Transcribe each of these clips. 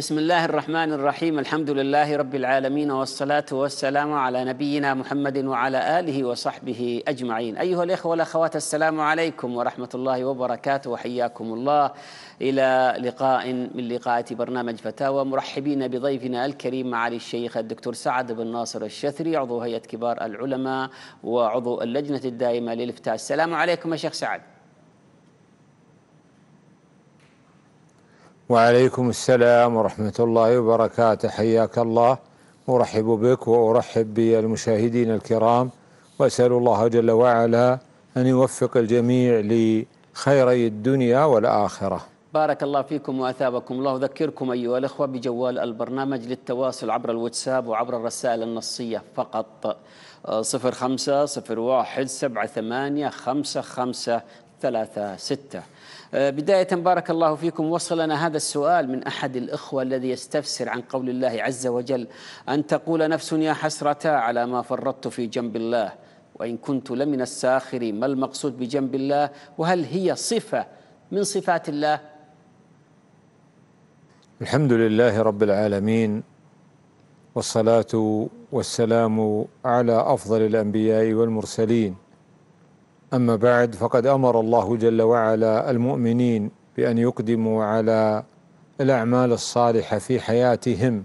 بسم الله الرحمن الرحيم الحمد لله رب العالمين والصلاة والسلام على نبينا محمد وعلى آله وصحبه أجمعين أيها الإخوة والأخوات السلام عليكم ورحمة الله وبركاته وحياكم الله إلى لقاء من لقاءات برنامج فتاوى مرحبين بضيفنا الكريم معالي الشيخ الدكتور سعد بن ناصر الشثري عضو هيئة كبار العلماء وعضو اللجنة الدائمة للإفتاء السلام عليكم يا شيخ سعد وعليكم السلام ورحمة الله وبركاته حياك الله أرحب بك وأرحب بالمشاهدين الكرام وأسأل الله جل وعلا أن يوفق الجميع لخيري الدنيا والآخرة بارك الله فيكم وأثابكم الله أذكركم أيها الأخوة بجوال البرنامج للتواصل عبر الواتساب وعبر الرسائل النصية فقط آه، صفر خمسة صفر واحد سبعة ثمانية خمسة خمسة ثلاثة ستة آه، بداية بارك الله فيكم وصلنا هذا السؤال من أحد الإخوة الذي يستفسر عن قول الله عز وجل أن تقول نفس يا حسرة على ما فرطت في جنب الله وإن كنت لمن الساخر ما المقصود بجنب الله وهل هي صفة من صفات الله الحمد لله رب العالمين والصلاة والسلام على أفضل الأنبياء والمرسلين أما بعد فقد أمر الله جل وعلا المؤمنين بأن يقدموا على الأعمال الصالحة في حياتهم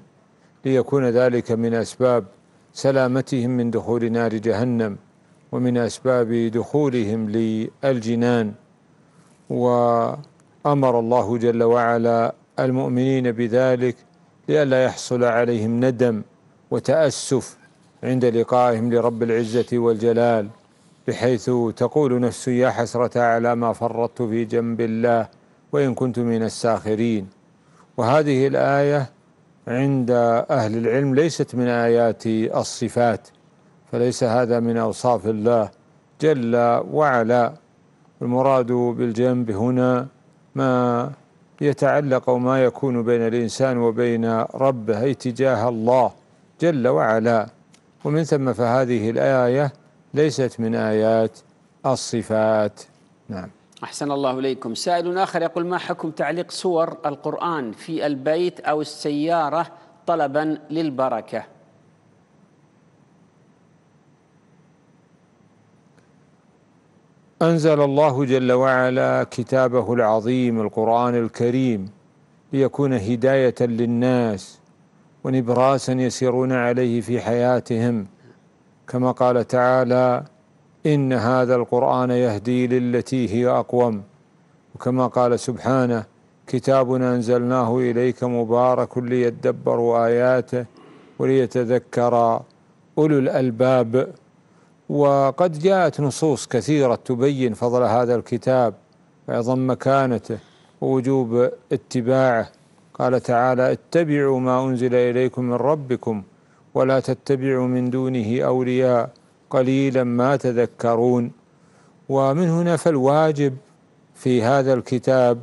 ليكون ذلك من أسباب سلامتهم من دخول نار جهنم ومن أسباب دخولهم للجنان وأمر الله جل وعلا المؤمنين بذلك لئلا يحصل عليهم ندم وتأسف عند لقائهم لرب العزة والجلال بحيث تقول نفس يا حسرة على ما فرطت في جنب الله وإن كنت من الساخرين وهذه الآية عند أهل العلم ليست من آيات الصفات فليس هذا من أوصاف الله جل وعلا المراد بالجنب هنا ما يتعلق وما يكون بين الإنسان وبين ربه أي تجاه الله جل وعلا ومن ثم فهذه الآية ليست من آيات الصفات نعم أحسن الله إليكم سائل آخر يقول ما حكم تعليق صور القرآن في البيت أو السيارة طلبا للبركة أنزل الله جل وعلا كتابه العظيم القرآن الكريم ليكون هداية للناس ونبراسا يسيرون عليه في حياتهم كما قال تعالى إن هذا القرآن يهدي للتي هي أقوم وكما قال سبحانه كتاب أنزلناه إليك مبارك ليدبروا آياته وليتذكر أولو الألباب وقد جاءت نصوص كثيرة تبين فضل هذا الكتاب وأيضا مكانته ووجوب اتباعه قال تعالى اتبعوا ما أنزل إليكم من ربكم ولا تتبعوا من دونه أولياء قليلا ما تذكرون ومن هنا فالواجب في هذا الكتاب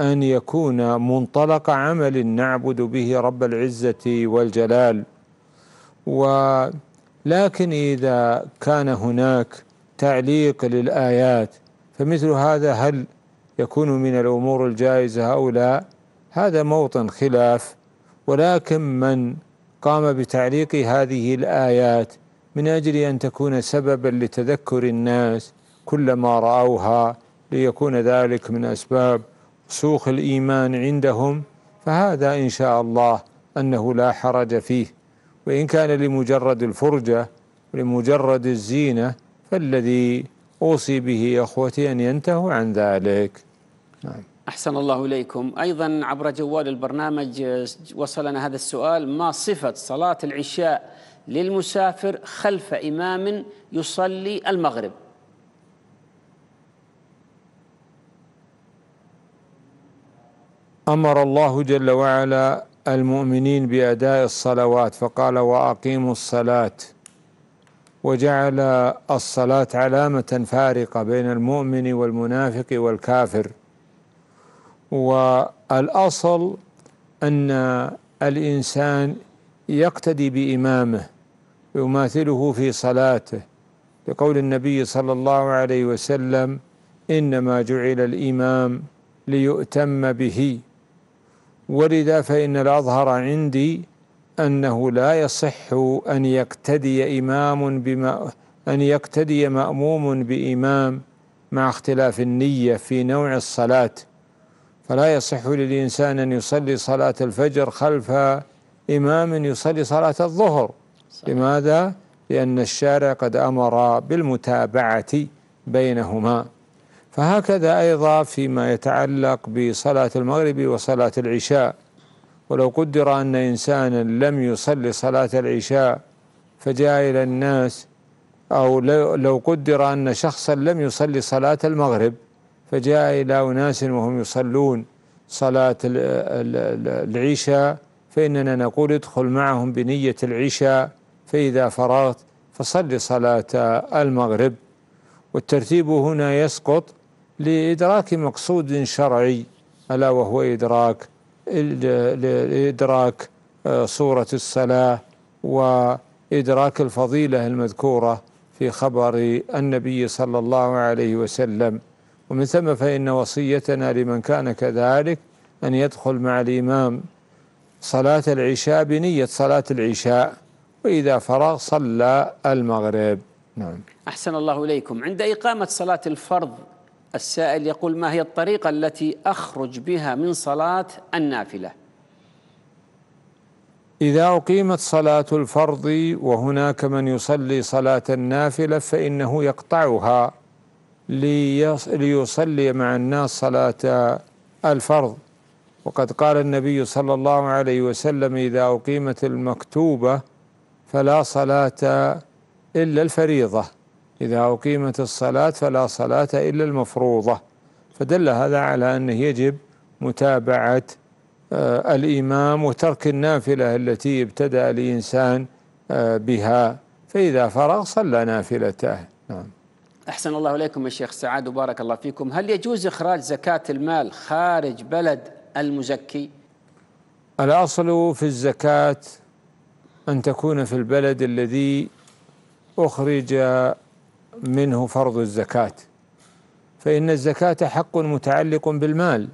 أن يكون منطلق عمل نعبد به رب العزة والجلال ولكن إذا كان هناك تعليق للآيات فمثل هذا هل يكون من الأمور الجائزة أو لا هذا موطن خلاف ولكن من قام بتعليق هذه الآيات من أجل أن تكون سببا لتذكر الناس كلما رأوها ليكون ذلك من أسباب سوخ الإيمان عندهم فهذا إن شاء الله أنه لا حرج فيه وإن كان لمجرد الفرجة لمجرد الزينة فالذي أوصي به إخوتي أن ينتهوا عن ذلك نعم. أحسن الله إليكم أيضا عبر جوال البرنامج وصلنا هذا السؤال ما صفة صلاة العشاء للمسافر خلف إمام يصلي المغرب أمر الله جل وعلا المؤمنين بأداء الصلوات فقال وأقيموا الصلاة وجعل الصلاة علامة فارقة بين المؤمن والمنافق والكافر والأصل أن الإنسان يقتدي بإمامه يماثله في صلاته لقول النبي صلى الله عليه وسلم إنما جعل الإمام ليؤتم به ولذا فإن الأظهر عندي أنه لا يصح أن يقتدي إمام بما أن يقتدي مأموم بإمام مع اختلاف النية في نوع الصلاة فلا يصح للإنسان أن يصلي صلاة الفجر خلف إمام يصلي صلاة الظهر صحيح. لماذا؟ لأن الشارع قد أمر بالمتابعة بينهما فهكذا أيضا فيما يتعلق بصلاة المغرب وصلاة العشاء ولو قدر أن إنسانا لم يصلي صلاة العشاء فجاء إلى الناس أو لو قدر أن شخصا لم يصلي صلاة المغرب فجاء إلى أناس وهم يصلون صلاة العشاء فإننا نقول ادخل معهم بنية العشاء فإذا فرغت فصل صلاة المغرب والترتيب هنا يسقط لإدراك مقصود شرعي ألا وهو إدراك إدراك آه، صورة الصلاة وإدراك الفضيلة المذكورة في خبر النبي صلى الله عليه وسلم ومن ثم فإن وصيتنا لمن كان كذلك أن يدخل مع الإمام صلاة العشاء بنية صلاة العشاء وإذا فرغ صلى المغرب نعم أحسن الله إليكم عند إقامة صلاة الفرض السائل يقول ما هي الطريقة التي أخرج بها من صلاة النافلة إذا أقيمت صلاة الفرض وهناك من يصلي صلاة النافلة فإنه يقطعها ليصلي مع الناس صلاة الفرض وقد قال النبي صلى الله عليه وسلم إذا أقيمت المكتوبة فلا صلاة إلا الفريضة إذا أقيمت الصلاة فلا صلاة إلا المفروضة فدل هذا على أنه يجب متابعة آه، الإمام وترك النافلة التي ابتدأ الإنسان آه، بها فإذا فرغ صلى نافلته نعم أحسن الله إليكم يا شيخ سعاد وبارك الله فيكم هل يجوز إخراج زكاة المال خارج بلد المزكي؟ الأصل في الزكاة أن تكون في البلد الذي أخرج منه فرض الزكاة فإن الزكاة حق متعلق بالمال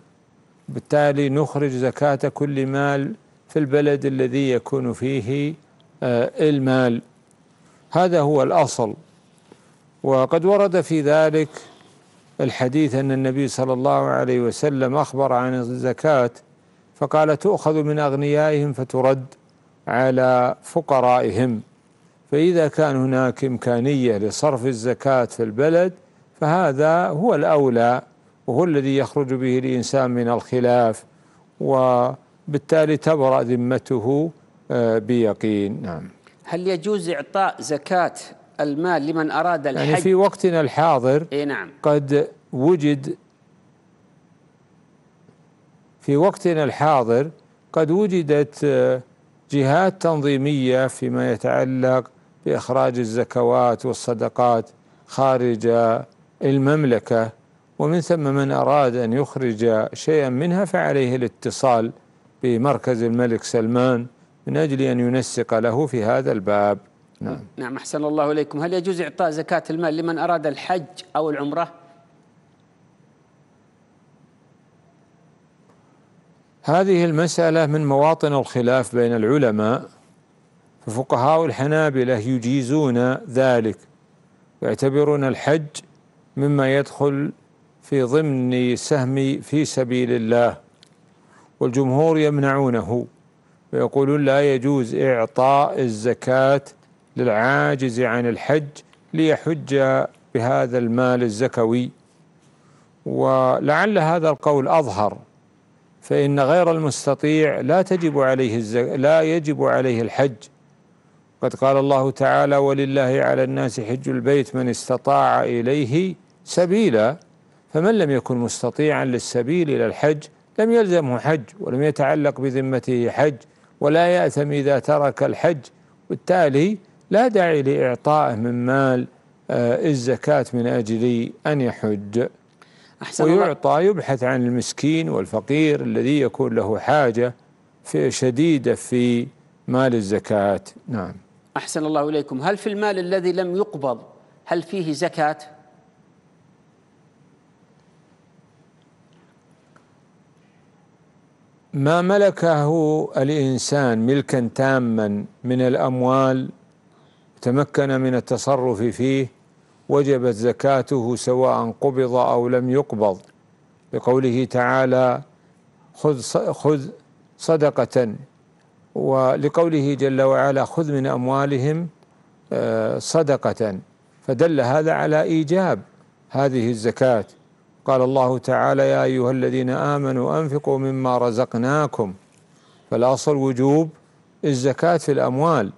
بالتالي نخرج زكاة كل مال في البلد الذي يكون فيه آه، المال هذا هو الأصل وقد ورد في ذلك الحديث أن النبي صلى الله عليه وسلم أخبر عن الزكاة فقال تؤخذ من أغنيائهم فترد على فقرائهم فإذا كان هناك إمكانية لصرف الزكاة في البلد فهذا هو الأولى وهو الذي يخرج به الإنسان من الخلاف وبالتالي تبرأ ذمته آه، بيقين نعم هل يجوز إعطاء زكاة المال لمن أراد يعني الحج يعني في وقتنا الحاضر إيه نعم قد وجد في وقتنا الحاضر قد وجدت جهات تنظيمية فيما يتعلق بإخراج الزكوات والصدقات خارج المملكة ومن ثم من أراد أن يخرج شيئا منها فعليه الاتصال بمركز الملك سلمان من أجل أن ينسق له في هذا الباب نعم نعم أحسن الله إليكم هل يجوز إعطاء زكاة المال لمن أراد الحج أو العمرة هذه المسألة من مواطن الخلاف بين العلماء ففقهاء الحنابلة يجيزون ذلك ويعتبرون الحج مما يدخل في ضمن سهم في سبيل الله والجمهور يمنعونه ويقولون لا يجوز إعطاء الزكاة للعاجز عن الحج ليحج بهذا المال الزكوي ولعل هذا القول أظهر فإن غير المستطيع لا تجب عليه الزك... لا يجب عليه الحج قد قال الله تعالى ولله على الناس حج البيت من استطاع إليه سبيلا فمن لم يكن مستطيعا للسبيل إلى الحج لم يلزمه حج ولم يتعلق بذمته حج ولا يأثم إذا ترك الحج بالتالي لا داعي لإعطائه من مال آه، الزكاة من أجل أن يحج أحسن ويعطى يبحث عن المسكين والفقير الذي يكون له حاجة في شديدة في مال الزكاة نعم أحسن الله إليكم هل في المال الذي لم يقبض هل فيه زكاة؟ ما ملكه الإنسان ملكا تاما من الأموال تمكن من التصرف فيه وجبت زكاته سواء قبض أو لم يقبض بقوله تعالى خذ خذ صدقة ولقوله جل وعلا خذ من أموالهم آه، صدقة فدل هذا على إيجاب هذه الزكاة قال الله تعالى يا أيها الذين آمنوا أنفقوا مما رزقناكم فالأصل وجوب الزكاة في الأموال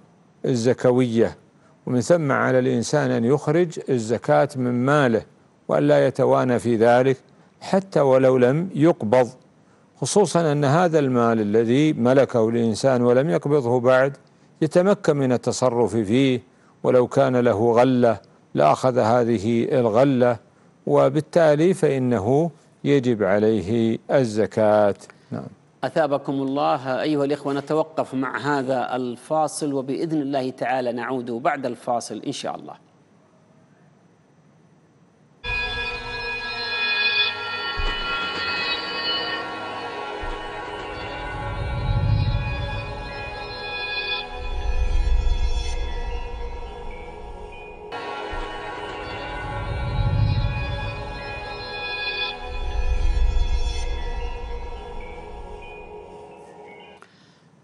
الزكوية ومن ثم على الإنسان أن يخرج الزكاة من ماله وألا يتوانى في ذلك حتى ولو لم يقبض خصوصا أن هذا المال الذي ملكه الإنسان ولم يقبضه بعد يتمكن من التصرف فيه ولو كان له غلة لأخذ هذه الغلة وبالتالي فإنه يجب عليه الزكاة نعم أثابكم الله أيها الإخوة نتوقف مع هذا الفاصل وبإذن الله تعالى نعود بعد الفاصل إن شاء الله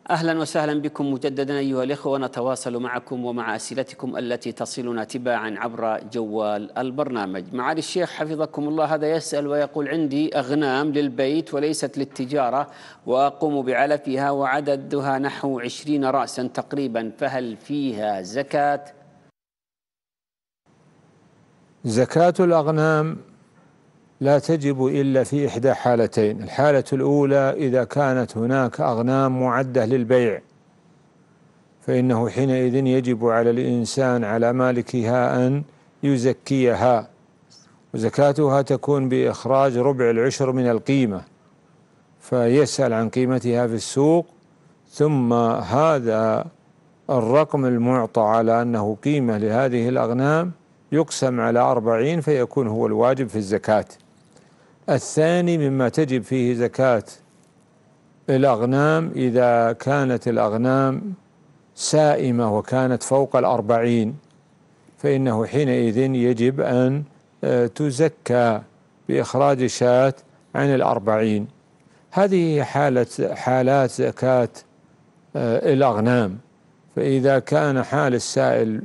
أهلا وسهلا بكم مجددا أيها الإخوة نتواصل معكم ومع أسئلتكم التي تصلنا تباعا عبر جوال البرنامج معالي الشيخ حفظكم الله هذا يسأل ويقول عندي أغنام للبيت وليست للتجارة وأقوم بعلفها وعددها نحو عشرين رأسا تقريبا فهل فيها زكاة؟ زكاة الأغنام لا تجب إلا في إحدى حالتين الحالة الأولى إذا كانت هناك أغنام معدة للبيع فإنه حينئذ يجب على الإنسان على مالكها أن يزكيها وزكاتها تكون بإخراج ربع العشر من القيمة فيسأل عن قيمتها في السوق ثم هذا الرقم المعطى على أنه قيمة لهذه الأغنام يقسم على أربعين فيكون هو الواجب في الزكاة الثاني مما تجب فيه زكاة الأغنام إذا كانت الأغنام سائمة وكانت فوق الأربعين فإنه حينئذ يجب أن آه، تزكى بإخراج شاة عن الأربعين هذه حالة حالات زكاة آه، الأغنام فإذا كان حال السائل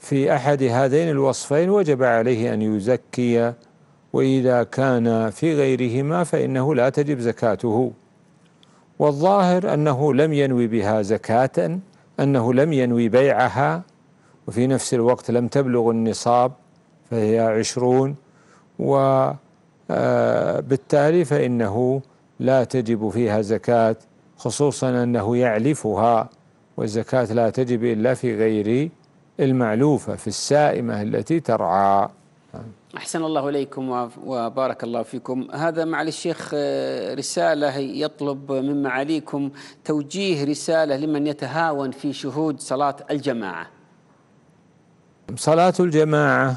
في أحد هذين الوصفين وجب عليه أن يزكي وإذا كان في غيرهما فإنه لا تجب زكاته والظاهر أنه لم ينوي بها زكاة أنه لم ينوي بيعها وفي نفس الوقت لم تبلغ النصاب فهي عشرون وبالتالي آه، فإنه لا تجب فيها زكاة خصوصا أنه يعلفها والزكاة لا تجب إلا في غير المعلوفة في السائمة التي ترعى أحسن الله إليكم وبارك الله فيكم هذا مع الشيخ آه، رسالة يطلب من معاليكم توجيه رسالة لمن يتهاون في شهود صلاة الجماعة صلاة الجماعة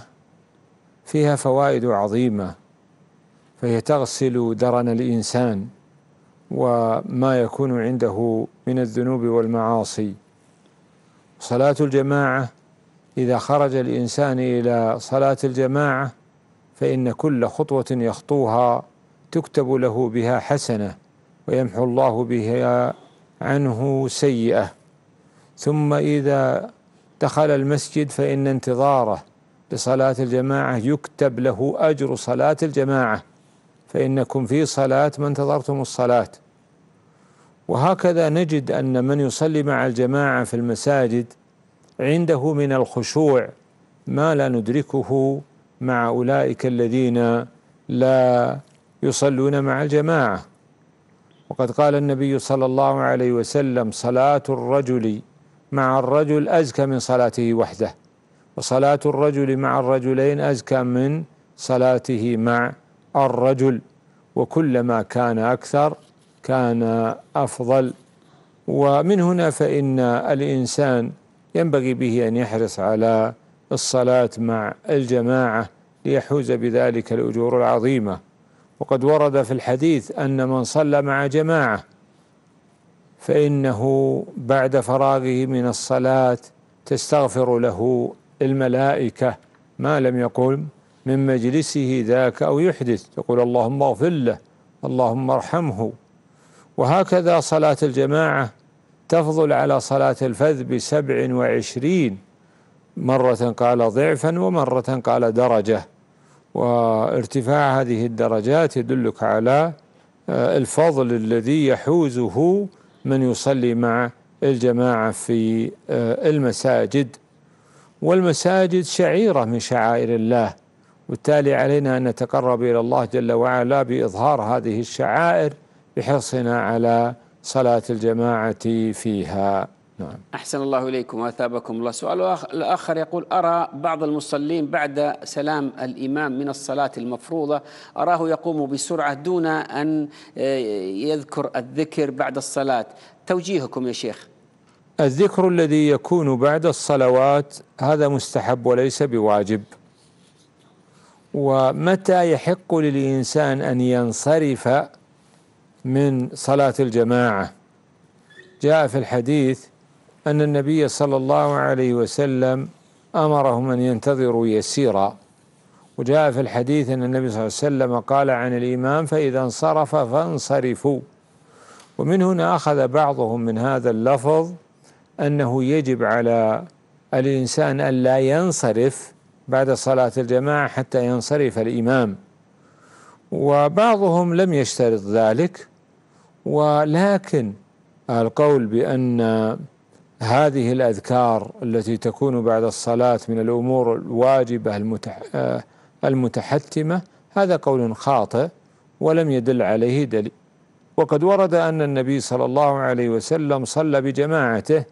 فيها فوائد عظيمة فهي تغسل درن الإنسان وما يكون عنده من الذنوب والمعاصي صلاة الجماعة إذا خرج الإنسان إلى صلاة الجماعة فإن كل خطوة يخطوها تكتب له بها حسنة ويمحو الله بها عنه سيئة ثم إذا دخل المسجد فإن انتظاره لصلاة الجماعة يكتب له أجر صلاة الجماعة فإنكم في صلاة ما انتظرتم الصلاة وهكذا نجد أن من يصلي مع الجماعة في المساجد عنده من الخشوع ما لا ندركه مع أولئك الذين لا يصلون مع الجماعة وقد قال النبي صلى الله عليه وسلم صلاة الرجل مع الرجل أزكى من صلاته وحده وصلاة الرجل مع الرجلين أزكى من صلاته مع الرجل وكلما كان أكثر كان أفضل ومن هنا فإن الإنسان ينبغي به أن يحرص على الصلاة مع الجماعة ليحوز بذلك الأجور العظيمة وقد ورد في الحديث أن من صلى مع جماعة فإنه بعد فراغه من الصلاة تستغفر له الملائكة ما لم يقل من مجلسه ذاك أو يحدث تقول اللهم اغفر له اللهم ارحمه وهكذا صلاة الجماعة تفضل على صلاة الفذ بسبع وعشرين مرة قال ضعفا ومرة قال درجة وارتفاع هذه الدرجات يدلك على آه، الفضل الذي يحوزه من يصلي مع الجماعة في آه، المساجد والمساجد شعيرة من شعائر الله وبالتالي علينا أن نتقرب إلى الله جل وعلا بإظهار هذه الشعائر بحرصنا على صلاة الجماعة فيها نعم أحسن الله إليكم وأثابكم الله سؤال الآخر يقول أرى بعض المصلين بعد سلام الإمام من الصلاة المفروضة أراه يقوم بسرعة دون أن آه، يذكر الذكر بعد الصلاة توجيهكم يا شيخ الذكر الذي يكون بعد الصلوات هذا مستحب وليس بواجب ومتى يحق للإنسان أن ينصرف من صلاة الجماعة جاء في الحديث أن النبي صلى الله عليه وسلم أمرهم أن ينتظروا يسيرا وجاء في الحديث أن النبي صلى الله عليه وسلم قال عن الإمام فإذا انصرف فانصرفوا ومن هنا أخذ بعضهم من هذا اللفظ أنه يجب على الإنسان ألا ينصرف بعد صلاة الجماعة حتى ينصرف الإمام وبعضهم لم يشترط ذلك ولكن القول بأن هذه الأذكار التي تكون بعد الصلاة من الأمور الواجبة آه، المتحتمة هذا قول خاطئ ولم يدل عليه دليل وقد ورد أن النبي صلى الله عليه وسلم صلى بجماعته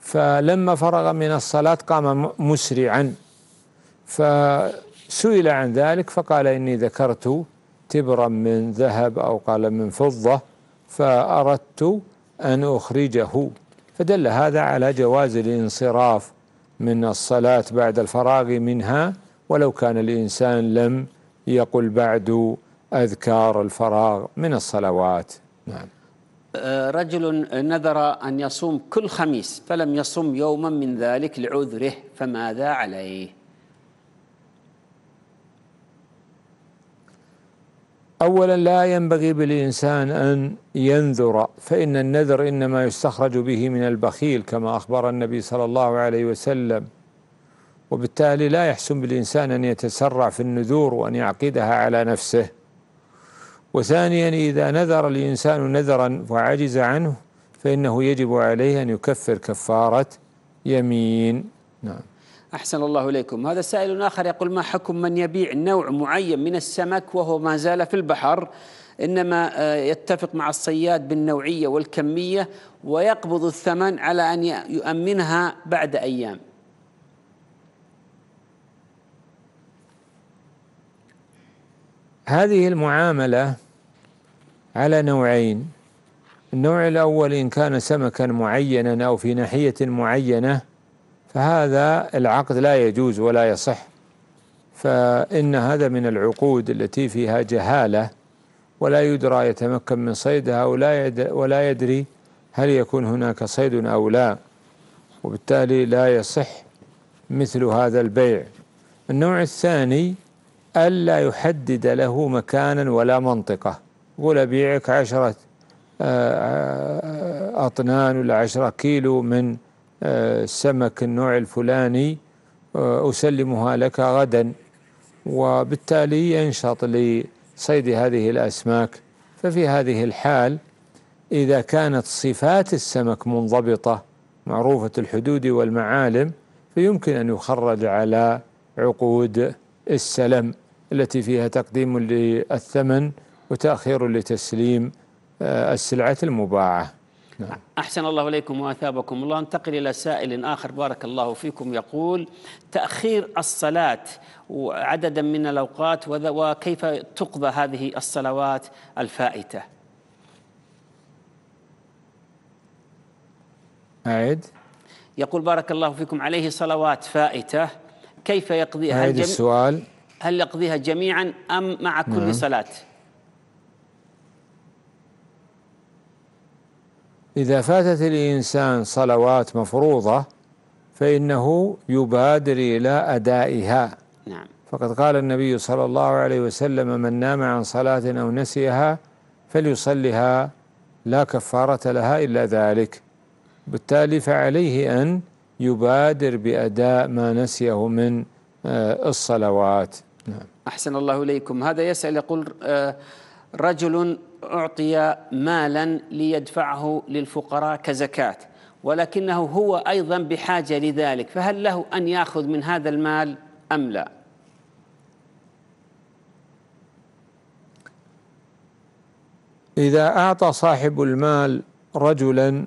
فلما فرغ من الصلاة قام مسرعا فسئل عن ذلك فقال إني ذكرت تبرا من ذهب أو قال من فضة فأردت أن أخرجه فدل هذا على جواز الانصراف من الصلاة بعد الفراغ منها ولو كان الإنسان لم يقل بعد أذكار الفراغ من الصلوات نعم آه، رجل نذر أن يصوم كل خميس فلم يصم يوما من ذلك لعذره فماذا عليه أولا لا ينبغي بالإنسان أن ينذر فإن النذر إنما يستخرج به من البخيل كما أخبر النبي صلى الله عليه وسلم وبالتالي لا يحسن بالإنسان أن يتسرع في النذور وأن يعقدها على نفسه وثانيا إذا نذر الإنسان نذرا وعجز عنه فإنه يجب عليه أن يكفر كفارة يمين نعم أحسن الله إليكم هذا سائل آخر يقول ما حكم من يبيع نوع معين من السمك وهو ما زال في البحر إنما آه، يتفق مع الصياد بالنوعية والكمية ويقبض الثمن على أن يؤمنها بعد أيام هذه المعاملة على نوعين النوع الأول إن كان سمكا معينا أو في ناحية معينة فهذا العقد لا يجوز ولا يصح فإن هذا من العقود التي فيها جهالة ولا يدرى يتمكن من صيدها ولا ولا يدري هل يكون هناك صيد أو لا وبالتالي لا يصح مثل هذا البيع النوع الثاني ألا يحدد له مكانا ولا منطقة يقول أبيعك عشرة آه، آه، أطنان ولا عشرة كيلو من آه، سمك النوع الفلاني آه، أسلمها لك غدا وبالتالي ينشط لصيد هذه الأسماك ففي هذه الحال إذا كانت صفات السمك منضبطة معروفة الحدود والمعالم فيمكن أن يخرج على عقود السلم التي فيها تقديم للثمن وتأخير لتسليم آه، السلعة المباعة نعم. أحسن الله إليكم وأثابكم الله انتقل إلى سائل آخر بارك الله فيكم يقول تأخير الصلاة عددا من الأوقات وكيف تقضى هذه الصلوات الفائتة أعد يقول بارك الله فيكم عليه صلوات فائتة كيف يقضيها هل السؤال هل يقضيها جميعا أم مع كل نعم. صلاة إذا فاتت الإنسان صلوات مفروضة فإنه يبادر إلى أدائها نعم فقد قال النبي صلى الله عليه وسلم من نام عن صلاة أو نسيها فليصلها لا كفارة لها إلا ذلك بالتالي فعليه أن يبادر بأداء ما نسيه من آه، الصلوات نعم. أحسن الله إليكم هذا يسأل يقول آه، رجل أعطي مالا ليدفعه للفقراء كزكاة ولكنه هو أيضا بحاجة لذلك فهل له أن يأخذ من هذا المال أم لا إذا أعطى صاحب المال رجلا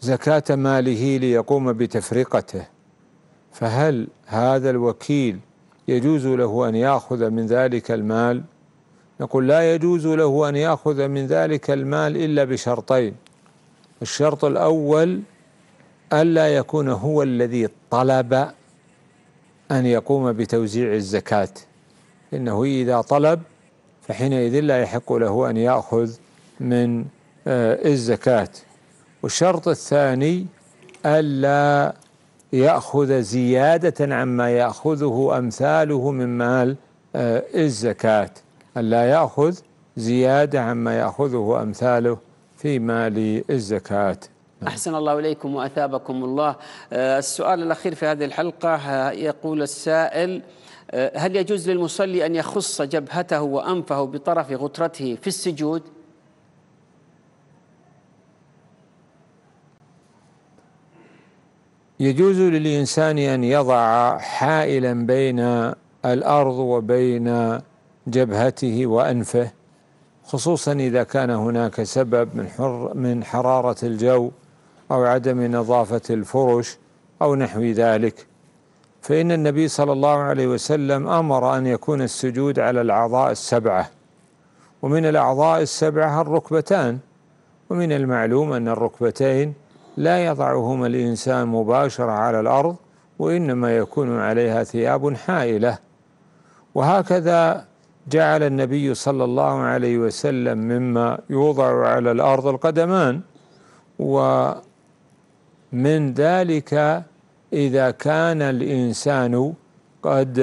زكاة ماله ليقوم بتفرقته فهل هذا الوكيل يجوز له أن يأخذ من ذلك المال نقول لا يجوز له أن يأخذ من ذلك المال إلا بشرطين الشرط الأول ألا يكون هو الذي طلب أن يقوم بتوزيع الزكاة إنه إذا طلب فحينئذ لا يحق له أن يأخذ من آه، الزكاة والشرط الثاني ألا يأخذ زيادة عما يأخذه أمثاله من مال آه، الزكاة أن لا يأخذ زيادة عما يأخذه أمثاله في مال الزكاة نعم. أحسن الله إليكم وأثابكم الله آه، السؤال الأخير في هذه الحلقة آه، يقول السائل آه، هل يجوز للمصلي أن يخص جبهته وأنفه بطرف غترته في السجود؟ يجوز للإنسان أن يضع حائلا بين الأرض وبين جبهته وأنفه خصوصا إذا كان هناك سبب من حر من حرارة الجو أو عدم نظافة الفرش أو نحو ذلك فإن النبي صلى الله عليه وسلم أمر أن يكون السجود على الأعضاء السبعة ومن الأعضاء السبعة الركبتان ومن المعلوم أن الركبتين لا يضعهما الإنسان مباشرة على الأرض وإنما يكون عليها ثياب حائلة وهكذا جعل النبي صلى الله عليه وسلم مما يوضع على الارض القدمان ومن ذلك اذا كان الانسان قد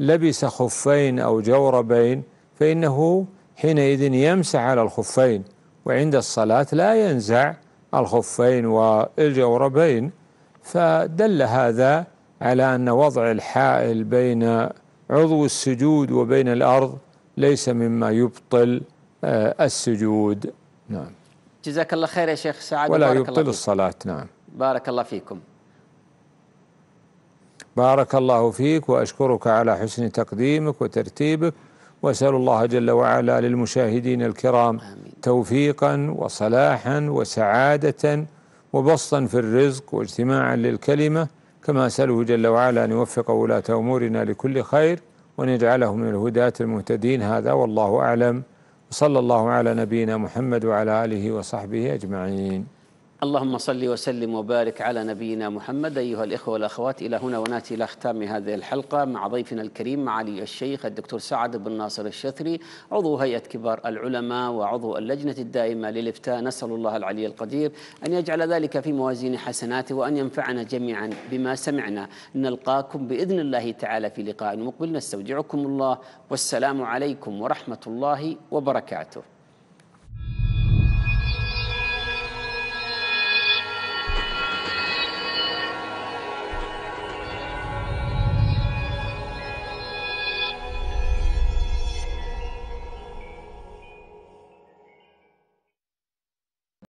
لبس خفين او جوربين فانه حينئذ يمسح على الخفين وعند الصلاه لا ينزع الخفين والجوربين فدل هذا على ان وضع الحائل بين عضو السجود وبين الأرض ليس مما يبطل آه، السجود نعم جزاك الله خير يا شيخ سعد ولا بارك يبطل الله الصلاة نعم بارك الله فيكم بارك الله فيك وأشكرك على حسن تقديمك وترتيبك وأسأل الله جل وعلا للمشاهدين الكرام آمين. توفيقا وصلاحا وسعادة وبسطا في الرزق واجتماعا للكلمة كما أسأله جل وعلا أن يوفق ولاة أمورنا لكل خير وأن يجعله من الهداة المهتدين هذا والله أعلم وصلى الله على نبينا محمد وعلى آله وصحبه أجمعين اللهم صل وسلم وبارك على نبينا محمد أيها الإخوة والأخوات إلى هنا وناتي إلى ختام هذه الحلقة مع ضيفنا الكريم معالي الشيخ الدكتور سعد بن ناصر الشثري عضو هيئة كبار العلماء وعضو اللجنة الدائمة للإفتاء نسأل الله العلي القدير أن يجعل ذلك في موازين حسناته وأن ينفعنا جميعا بما سمعنا نلقاكم بإذن الله تعالى في لقاء مقبل نستودعكم الله والسلام عليكم ورحمة الله وبركاته